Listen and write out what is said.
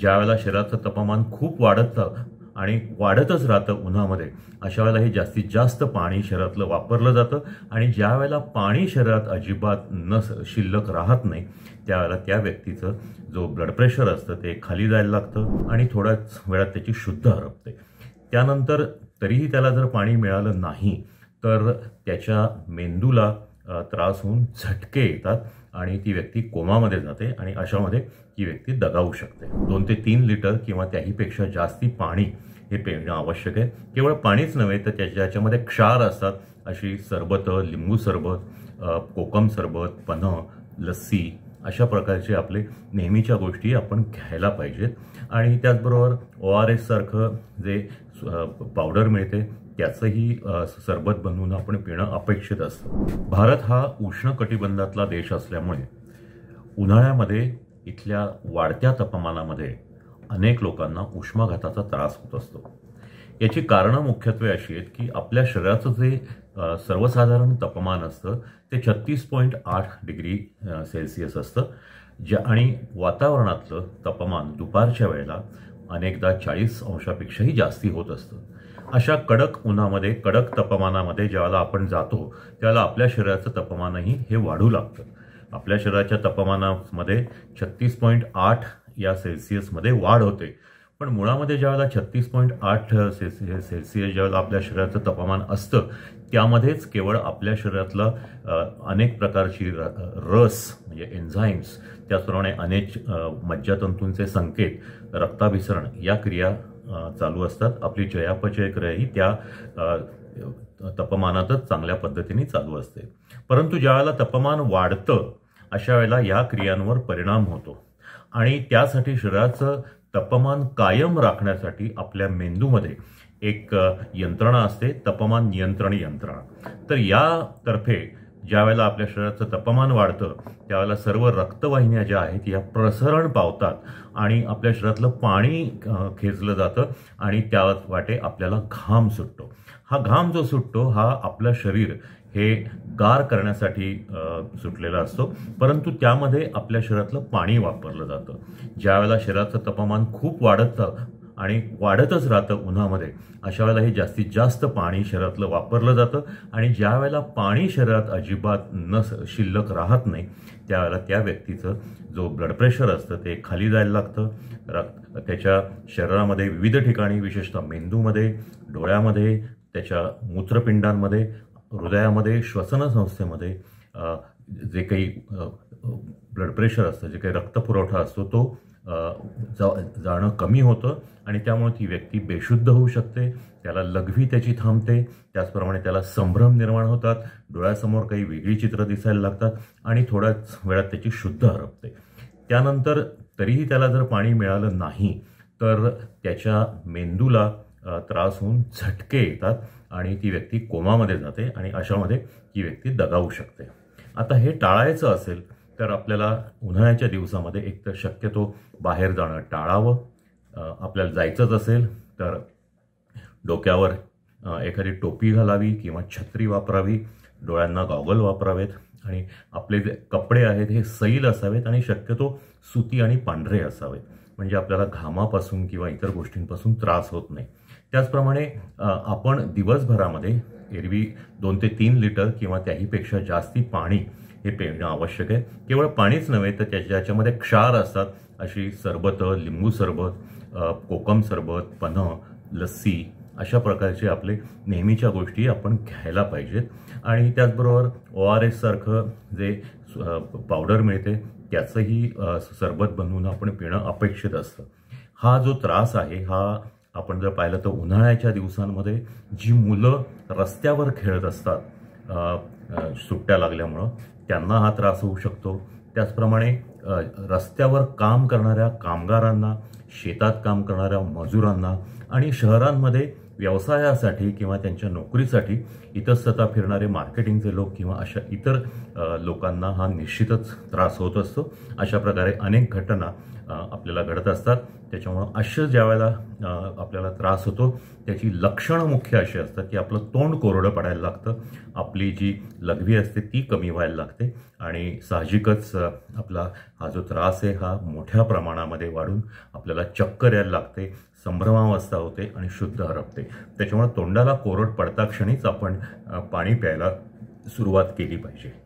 ज्या वेळेला शरीराचं तापमान खूप वाढतं आणि वाढतच राहतं उन्हामध्ये अशा वेळेला हे जास्तीत जास्त पाणी शरीरातलं वापरलं जातं आणि ज्या वेळेला पाणी शरीरात अजिबात न शिल्लक राहत नाही त्यावेळेला त्या व्यक्तीचं जो ब्लड प्रेशर असतं ते खाली जायला लागतं आणि थोड्याच वेळात त्याची शुद्ध हरपते त्यानंतर तरीही त्याला जर पाणी मिळालं नाही तर त्याच्या मेंदूला त्रास होऊन झटके येतात आणि ती व्यक्ती कोमामध्ये जाते आणि अशामध्ये ती व्यक्ती दगावू शकते दोन ते तीन लिटर किंवा त्याहीपेक्षा जास्ती पाणी हे पिणं आवश्यक आहे केवळ पाणीच नव्हे तर त्याच्या ज्याच्यामध्ये क्षार असतात अशी सरबतं लिंबू सरबत कोकम सरबत पन्ह लस्सी अशा प्रकारचे आपले नेहमीच्या गोष्टी आपण घ्यायला पाहिजेत आणि त्याचबरोबर ओ आर सारखं जे पावडर मिळते त्याचंही सरबत बनवून आपण पिणं अपेक्षित असतं भारत हा उष्ण कटिबंधातला देश असल्यामुळे उन्हाळ्यामध्ये इथल्या वाढत्या तापमानामध्ये अनेक लोकांना उष्माघाताचा त्रास होत असतो याची कारणं मुख्यत्वे अशी आहेत की आपल्या शरीराचं जे सर्वसाधारण तापमान असतं ते छत्तीस पॉईंट आठ डिग्री सेल्सिअस असतं ज्या आणि वातावरणातलं तापमान दुपारच्या वेळेला अनेकदा चाळीस अंशापेक्षाही जास्ती होत असतं अशा कडक उन्हामध्ये कडक तापमानामध्ये ज्याला आपण जातो त्याला आपल्या शरीराचं तापमानही हे वाढू लागतं आपल्या शरीराच्या तापमानामध्ये छत्तीस पॉईंट आठ या सेल्सिअसमध्ये वाढ होते पण मुळामध्ये ज्यावेळेला छत्तीस पॉईंट आठ सेल्सिअस ज्यावेळेला आपल्या शरीराचं तापमान असतं त्यामध्येच केवळ आपल्या शरीरातलं अनेक प्रकारची रस म्हणजे एन्झाईम्स त्याचप्रमाणे अनेक मज्जातंतूंचे संकेत रक्ताभिसरण या क्रिया चालू असतात आपली चयापचय क्रिया ही त्या तापमानातच चांगल्या पद्धतीने चालू असते परंतु ज्यावेळेला तापमान वाढतं अशा वेळेला या क्रियांवर परिणाम होतो आणि त्यासाठी शरीराचं तपमान कायम राखण्यासाठी आपल्या मेंदूमध्ये एक यंत्रणा असते तपमान नियंत्रण यंत्रणा तर यातर्फे ज्या वेळेला आपल्या शरीराचं तपमान वाढतं त्यावेळेला सर्व रक्तवाहिन्या ज्या आहेत या प्रसरण पावतात आणि आपल्या शरीरातलं पाणी खेचलं जातं आणि त्या वाटे आपल्याला घाम सुटतो हा घाम जो सुटतो हा आपलं शरीर हे गार करण्यासाठी सुटलेला असतो परंतु त्यामध्ये आपल्या शरीरातलं पाणी वापरलं जातं ज्यावेळेला शरीराचं तापमान खूप वाढतं आणि वाढतच राहतं उन्हामध्ये अशा वेळेला हे जास्तीत जास्त पाणी शरीरातलं वापरलं जातं आणि ज्या वेळेला पाणी शरीरात अजिबात न शिल्लक राहत नाही त्यावेळेला त्या व्यक्तीचं जो ब्लड प्रेशर असतं ते खाली जायला लागतं रक्त त्याच्या शरीरामध्ये विविध ठिकाणी विशेषतः मेंदूमध्ये डोळ्यामध्ये त्याच्या मूत्रपिंडांमध्ये हृदयामध्ये श्वसन संस्थेमध्ये जे काही ब्लड प्रेशर असतं जे काही रक्तपुरवठा असतो तो जा जाणं कमी होतं आणि त्यामुळे ती व्यक्ती बेशुद्ध होऊ शकते त्याला लघवी त्याची थांबते त्याचप्रमाणे त्याला संभ्रम निर्माण होतात डोळ्यासमोर काही वेगळी चित्र दिसायला लागतात आणि थोड्याच वेळात त्याची शुद्ध हरपते त्यानंतर तरीही त्याला जर पाणी मिळालं नाही तर त्याच्या मेंदूला त्रास होऊन झटके येतात आणि ती व्यक्ती कोमामध्ये जाते आणि अशामध्ये ती व्यक्ती दगावू शकते आता हे टाळायचं असेल तर आपल्याला उन्हाळ्याच्या दिवसामध्ये तर शक्यतो बाहेर जाणं टाळावं आपल्याला जायचंच असेल तर डोक्यावर एखादी टोपी घालावी किंवा छत्री वापरावी डोळ्यांना गॉगल वापरावेत आणि आपले जे कपडे आहेत हे सैल असावेत आणि शक्यतो सुती आणि पांढरे असावेत म्हणजे आपल्याला घामापासून किंवा इतर गोष्टींपासून त्रास होत नाही त्याचप्रमाणे आपण दिवसभरामध्ये एरवी दोन ते तीन लिटर किंवा त्याहीपेक्षा जास्ती पाणी हे पिणं आवश्यक आहे केवळ पाणीच नव्हे तर त्याच्या ज्याच्यामध्ये क्षार असतात अशी सरबतं लिंबू सरबत कोकम सरबत पन्ह लस्सी अशा प्रकारचे आपले नेहमीच्या गोष्टी आपण घ्यायला पाहिजेत आणि त्याचबरोबर ओ आर एससारखं जे पावडर मिळते त्याचंही सरबत बनवून आपण पिणं अपेक्षित असतं हा जो त्रास आहे हा आपण जर पाहिलं तर उन्हाळ्याच्या दिवसांमध्ये जी मुलं रस्त्यावर खेळत असतात सुट्ट्या लागल्यामुळं त्यांना हा त्रास होऊ शकतो त्याचप्रमाणे रस्त्यावर काम करणाऱ्या कामगारांना शेतात काम करणाऱ्या मजुरांना आणि शहरांमध्ये व्यवसायासाठी किंवा त्यांच्या नोकरीसाठी इतस्तता फिरणारे मार्केटिंगचे लोक किंवा अशा इतर लोकांना हा निश्चितच त्रास होत असतो अशा प्रकारे अनेक घटना आपल्याला घडत असतात त्याच्यामुळं अशा ज्या वेळेला आपल्याला त्रास होतो त्याची लक्षणं मुख्य अशी असतात की आपलं तोंड कोरडं पडायला लागतं आपली जी लघवी असते ती कमी व्हायला लागते आणि साहजिकच आपला हा जो त्रास आहे हा मोठ्या प्रमाणामध्ये वाढून आपल्याला चक्कर यायला लागते संभ्रमावस्था होते आणि शुद्ध हरपते त्याच्यामुळं तोंडाला कोरड पडता क्षणीच आपण पाणी प्यायला सुरुवात केली पाहिजे